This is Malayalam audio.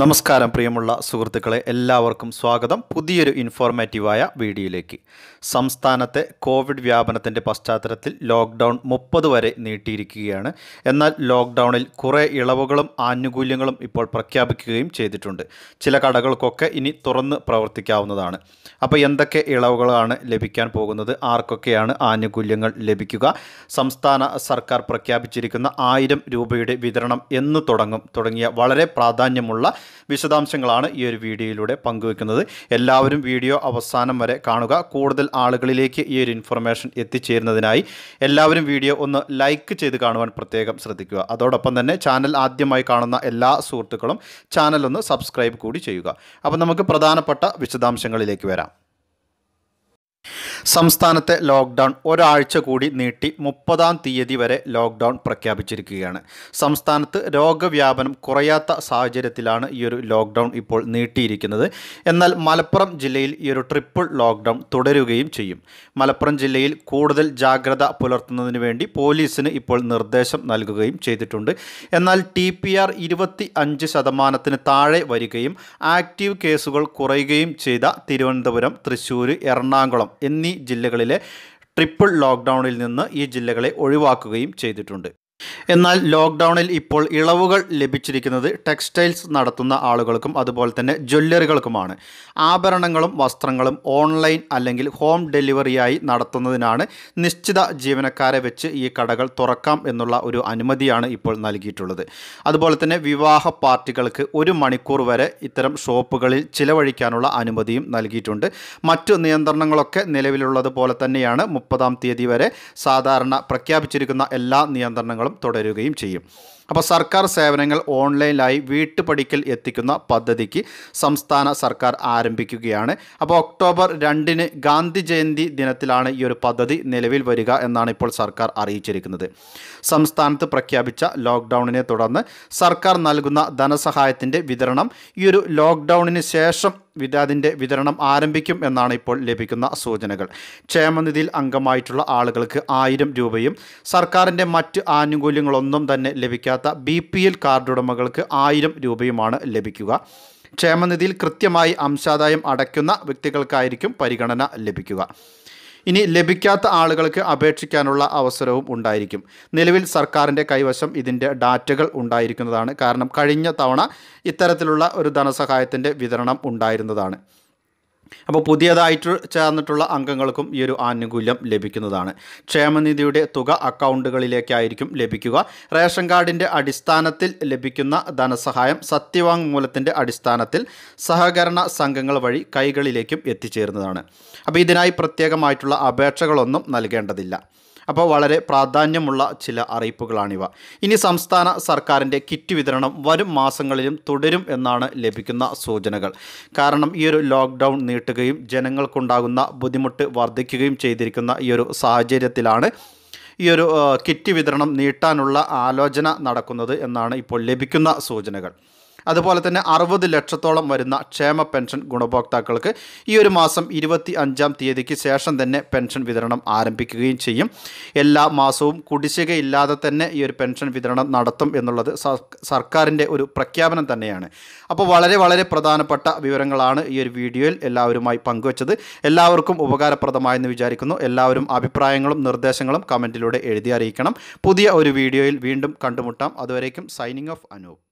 നമസ്കാരം പ്രിയമുള്ള സുഹൃത്തുക്കളെ എല്ലാവർക്കും സ്വാഗതം പുതിയൊരു ഇൻഫോർമേറ്റീവായ വീഡിയോയിലേക്ക് സംസ്ഥാനത്തെ കോവിഡ് വ്യാപനത്തിൻ്റെ പശ്ചാത്തലത്തിൽ ലോക്ക്ഡൗൺ മുപ്പത് വരെ നീട്ടിയിരിക്കുകയാണ് എന്നാൽ ലോക്ക്ഡൗണിൽ കുറേ ഇളവുകളും ആനുകൂല്യങ്ങളും ഇപ്പോൾ പ്രഖ്യാപിക്കുകയും ചെയ്തിട്ടുണ്ട് ചില കടകൾക്കൊക്കെ ഇനി തുറന്ന് പ്രവർത്തിക്കാവുന്നതാണ് അപ്പോൾ എന്തൊക്കെ ഇളവുകളാണ് ലഭിക്കാൻ പോകുന്നത് ആർക്കൊക്കെയാണ് ആനുകൂല്യങ്ങൾ ലഭിക്കുക സംസ്ഥാന സർക്കാർ പ്രഖ്യാപിച്ചിരിക്കുന്ന ആയിരം രൂപയുടെ വിതരണം എന്ന് തുടങ്ങും തുടങ്ങിയ വളരെ പ്രാധാന്യമുള്ള വിശദാംശങ്ങളാണ് ഈ ഒരു വീഡിയോയിലൂടെ പങ്കുവെക്കുന്നത് എല്ലാവരും വീഡിയോ അവസാനം വരെ കാണുക കൂടുതൽ ആളുകളിലേക്ക് ഈ ഒരു ഇൻഫർമേഷൻ എത്തിച്ചേരുന്നതിനായി എല്ലാവരും വീഡിയോ ഒന്ന് ലൈക്ക് ചെയ്ത് കാണുവാൻ പ്രത്യേകം ശ്രദ്ധിക്കുക അതോടൊപ്പം തന്നെ ചാനൽ ആദ്യമായി കാണുന്ന എല്ലാ സുഹൃത്തുക്കളും ചാനൽ ഒന്ന് സബ്സ്ക്രൈബ് കൂടി ചെയ്യുക അപ്പോൾ നമുക്ക് പ്രധാനപ്പെട്ട വിശദാംശങ്ങളിലേക്ക് വരാം സംസ്ഥാനത്തെ ലോക്ക്ഡൗൺ ഒരാഴ്ച കൂടി നീട്ടി മുപ്പതാം തീയതി വരെ ലോക്ക്ഡൗൺ പ്രഖ്യാപിച്ചിരിക്കുകയാണ് സംസ്ഥാനത്ത് രോഗവ്യാപനം കുറയാത്ത സാഹചര്യത്തിലാണ് ഈ ഒരു ലോക്ക്ഡൗൺ ഇപ്പോൾ നീട്ടിയിരിക്കുന്നത് എന്നാൽ മലപ്പുറം ജില്ലയിൽ ഈ ഒരു ട്രിപ്പിൾ ലോക്ക്ഡൗൺ തുടരുകയും ചെയ്യും മലപ്പുറം ജില്ലയിൽ കൂടുതൽ ജാഗ്രത പുലർത്തുന്നതിന് വേണ്ടി പോലീസിന് ഇപ്പോൾ നിർദ്ദേശം നൽകുകയും ചെയ്തിട്ടുണ്ട് എന്നാൽ ടി പി ആർ ഇരുപത്തി അഞ്ച് ശതമാനത്തിന് താഴെ വരികയും ആക്റ്റീവ് കേസുകൾ കുറയുകയും ചെയ്ത തിരുവനന്തപുരം തൃശ്ശൂർ എറണാകുളം എന്നീ ജില്ലകളിലെ ട്രിപ്പിൾ ലോക്ക്ഡൗണിൽ നിന്ന് ഈ ജില്ലകളെ ഒഴിവാക്കുകയും ചെയ്തിട്ടുണ്ട് എന്നാൽ ലോക്ക്ഡൗണിൽ ഇപ്പോൾ ഇളവുകൾ ലഭിച്ചിരിക്കുന്നത് ടെക്സ്റ്റൈൽസ് നടത്തുന്ന ആളുകൾക്കും അതുപോലെ തന്നെ ജ്വല്ലറികൾക്കുമാണ് ആഭരണങ്ങളും വസ്ത്രങ്ങളും ഓൺലൈൻ അല്ലെങ്കിൽ ഹോം ഡെലിവറിയായി നടത്തുന്നതിനാണ് നിശ്ചിത ജീവനക്കാരെ വെച്ച് ഈ കടകൾ തുറക്കാം എന്നുള്ള ഒരു അനുമതിയാണ് ഇപ്പോൾ നൽകിയിട്ടുള്ളത് അതുപോലെ തന്നെ വിവാഹ പാർട്ടികൾക്ക് ഒരു മണിക്കൂർ വരെ ഇത്തരം ഷോപ്പുകളിൽ ചിലവഴിക്കാനുള്ള അനുമതിയും നൽകിയിട്ടുണ്ട് മറ്റു നിയന്ത്രണങ്ങളൊക്കെ നിലവിലുള്ളതുപോലെ തന്നെയാണ് മുപ്പതാം തീയതി വരെ സാധാരണ പ്രഖ്യാപിച്ചിരിക്കുന്ന എല്ലാ നിയന്ത്രണങ്ങളും തുടരുകയും ചെയ്യും അപ്പോൾ സർക്കാർ സേവനങ്ങൾ ഓൺലൈനിലായി വീട്ടുപടിക്കൽ എത്തിക്കുന്ന പദ്ധതിക്ക് സംസ്ഥാന സർക്കാർ ആരംഭിക്കുകയാണ് അപ്പോൾ ഒക്ടോബർ രണ്ടിന് ഗാന്ധി ജയന്തി ദിനത്തിലാണ് ഈ ഒരു പദ്ധതി നിലവിൽ വരിക എന്നാണ് ഇപ്പോൾ സർക്കാർ അറിയിച്ചിരിക്കുന്നത് സംസ്ഥാനത്ത് പ്രഖ്യാപിച്ച ലോക്ക്ഡൗണിനെ തുടർന്ന് സർക്കാർ നൽകുന്ന ധനസഹായത്തിൻ്റെ വിതരണം ഈ ഒരു ലോക്ക്ഡൗണിന് ശേഷം അതിൻ്റെ വിതരണം ആരംഭിക്കും എന്നാണ് ഇപ്പോൾ ലഭിക്കുന്ന സൂചനകൾ ക്ഷേമനിധിയിൽ അംഗമായിട്ടുള്ള ആളുകൾക്ക് ആയിരം രൂപയും സർക്കാരിൻ്റെ മറ്റ് ആനുകൂല്യങ്ങളൊന്നും തന്നെ ലഭിക്കാത്ത ഇല്ലാത്ത ബി പി എൽ കാർഡുടമകൾക്ക് ആയിരം രൂപയുമാണ് ലഭിക്കുക ക്ഷേമനിധിയിൽ കൃത്യമായി അംശാദായം അടയ്ക്കുന്ന വ്യക്തികൾക്കായിരിക്കും പരിഗണന ലഭിക്കുക ഇനി ലഭിക്കാത്ത ആളുകൾക്ക് അപേക്ഷിക്കാനുള്ള അവസരവും ഉണ്ടായിരിക്കും നിലവിൽ സർക്കാരിൻ്റെ കൈവശം ഇതിൻ്റെ ഡാറ്റകൾ ഉണ്ടായിരിക്കുന്നതാണ് കാരണം കഴിഞ്ഞ തവണ ഇത്തരത്തിലുള്ള ഒരു ധനസഹായത്തിൻ്റെ വിതരണം ഉണ്ടായിരുന്നതാണ് അപ്പോൾ പുതിയതായിട്ട് ചേർന്നിട്ടുള്ള അംഗങ്ങൾക്കും ഈ ഒരു ആനുകൂല്യം ലഭിക്കുന്നതാണ് ക്ഷേമനിധിയുടെ തുക അക്കൗണ്ടുകളിലേക്കായിരിക്കും ലഭിക്കുക റേഷൻ കാർഡിൻ്റെ അടിസ്ഥാനത്തിൽ ലഭിക്കുന്ന ധനസഹായം സത്യവാങ്മൂലത്തിൻ്റെ അടിസ്ഥാനത്തിൽ സഹകരണ സംഘങ്ങൾ വഴി കൈകളിലേക്കും എത്തിച്ചേരുന്നതാണ് അപ്പോൾ ഇതിനായി പ്രത്യേകമായിട്ടുള്ള അപേക്ഷകളൊന്നും നൽകേണ്ടതില്ല അപ്പോൾ വളരെ പ്രാധാന്യമുള്ള ചില അറിയിപ്പുകളാണിവ ഇനി സംസ്ഥാന സർക്കാരിൻ്റെ കിറ്റ് വിതരണം വരും മാസങ്ങളിലും തുടരും എന്നാണ് ലഭിക്കുന്ന സൂചനകൾ കാരണം ഈ ഒരു ലോക്ക്ഡൗൺ നീട്ടുകയും ജനങ്ങൾക്കുണ്ടാകുന്ന ബുദ്ധിമുട്ട് വർദ്ധിക്കുകയും ചെയ്തിരിക്കുന്ന ഈ ഒരു സാഹചര്യത്തിലാണ് ഈ ഒരു കിറ്റ് വിതരണം നീട്ടാനുള്ള ആലോചന നടക്കുന്നത് എന്നാണ് ഇപ്പോൾ ലഭിക്കുന്ന സൂചനകൾ അതുപോലെ തന്നെ അറുപത് ലക്ഷത്തോളം വരുന്ന ക്ഷേമ പെൻഷൻ ഗുണഭോക്താക്കൾക്ക് ഈ ഒരു മാസം ഇരുപത്തി അഞ്ചാം തീയതിക്ക് ശേഷം തന്നെ പെൻഷൻ വിതരണം ആരംഭിക്കുകയും ചെയ്യും എല്ലാ മാസവും കുടിശ്ശികയില്ലാതെ തന്നെ ഈ ഒരു പെൻഷൻ വിതരണം നടത്തും എന്നുള്ളത് സർക്കാരിൻ്റെ ഒരു പ്രഖ്യാപനം തന്നെയാണ് അപ്പോൾ വളരെ വളരെ പ്രധാനപ്പെട്ട വിവരങ്ങളാണ് ഈ ഒരു വീഡിയോയിൽ എല്ലാവരുമായി പങ്കുവച്ചത് എല്ലാവർക്കും ഉപകാരപ്രദമായെന്ന് വിചാരിക്കുന്നു എല്ലാവരും അഭിപ്രായങ്ങളും നിർദ്ദേശങ്ങളും കമൻറ്റിലൂടെ എഴുതി അറിയിക്കണം പുതിയ ഒരു വീഡിയോയിൽ വീണ്ടും കണ്ടുമുട്ടാം അതുവരേക്കും സൈനിങ് ഓഫ് അനൂപ്